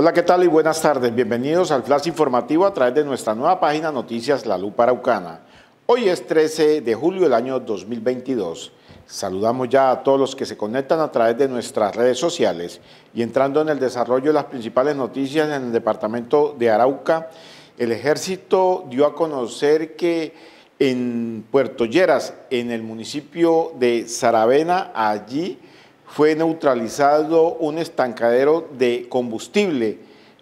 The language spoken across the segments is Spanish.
Hola, ¿qué tal y buenas tardes? Bienvenidos al Flash Informativo a través de nuestra nueva página Noticias La Lupa Araucana. Hoy es 13 de julio del año 2022. Saludamos ya a todos los que se conectan a través de nuestras redes sociales y entrando en el desarrollo de las principales noticias en el departamento de Arauca, el ejército dio a conocer que en Puerto Lleras, en el municipio de Saravena, allí fue neutralizado un estancadero de combustible,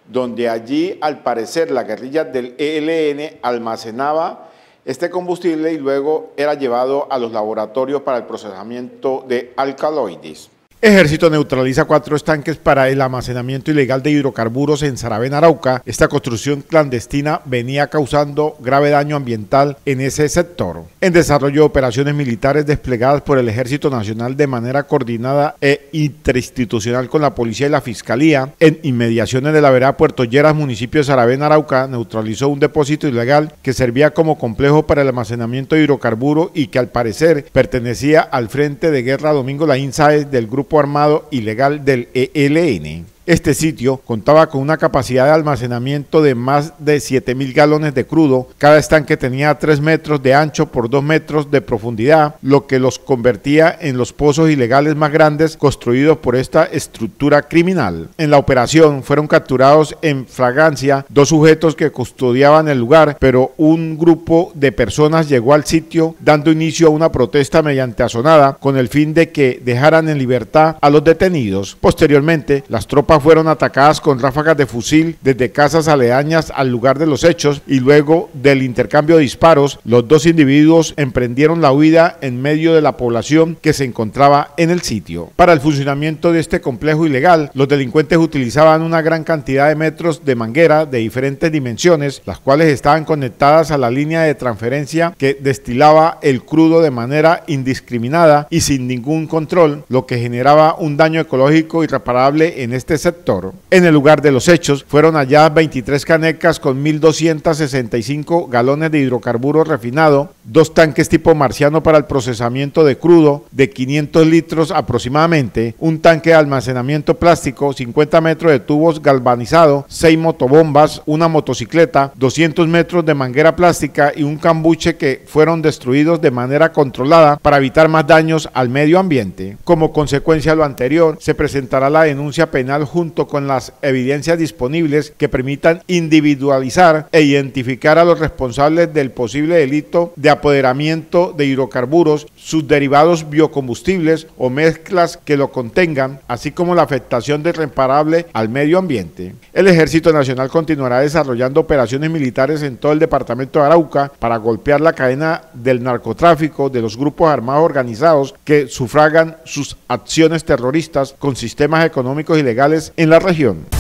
donde allí al parecer la guerrilla del ELN almacenaba este combustible y luego era llevado a los laboratorios para el procesamiento de alcaloides. Ejército neutraliza cuatro estanques para el almacenamiento ilegal de hidrocarburos en Sarabén, Arauca. Esta construcción clandestina venía causando grave daño ambiental en ese sector. En desarrollo de operaciones militares desplegadas por el Ejército Nacional de manera coordinada e interinstitucional con la Policía y la Fiscalía, en inmediaciones de la vereda Puerto Lleras, municipio de Sarabén, Arauca, neutralizó un depósito ilegal que servía como complejo para el almacenamiento de hidrocarburos y que al parecer pertenecía al Frente de Guerra Domingo Laín Sáez del Grupo grupo armado ilegal del ELN este sitio contaba con una capacidad de almacenamiento de más de 7.000 galones de crudo. Cada estanque tenía 3 metros de ancho por 2 metros de profundidad, lo que los convertía en los pozos ilegales más grandes construidos por esta estructura criminal. En la operación fueron capturados en fragancia dos sujetos que custodiaban el lugar, pero un grupo de personas llegó al sitio dando inicio a una protesta mediante azonada, con el fin de que dejaran en libertad a los detenidos. Posteriormente, las tropas fueron atacadas con ráfagas de fusil desde casas aledañas al lugar de los hechos y luego del intercambio de disparos, los dos individuos emprendieron la huida en medio de la población que se encontraba en el sitio. Para el funcionamiento de este complejo ilegal, los delincuentes utilizaban una gran cantidad de metros de manguera de diferentes dimensiones, las cuales estaban conectadas a la línea de transferencia que destilaba el crudo de manera indiscriminada y sin ningún control, lo que generaba un daño ecológico irreparable en este sector. En el lugar de los hechos fueron halladas 23 canecas con 1.265 galones de hidrocarburo refinado, dos tanques tipo marciano para el procesamiento de crudo de 500 litros aproximadamente, un tanque de almacenamiento plástico, 50 metros de tubos galvanizado, 6 motobombas, una motocicleta, 200 metros de manguera plástica y un cambuche que fueron destruidos de manera controlada para evitar más daños al medio ambiente. Como consecuencia de lo anterior, se presentará la denuncia penal junto con las evidencias disponibles que permitan individualizar e identificar a los responsables del posible delito de apoderamiento de hidrocarburos, sus derivados biocombustibles o mezclas que lo contengan, así como la afectación de reparable al medio ambiente. El Ejército Nacional continuará desarrollando operaciones militares en todo el departamento de Arauca para golpear la cadena del narcotráfico de los grupos armados organizados que sufragan sus acciones terroristas con sistemas económicos ilegales en la región.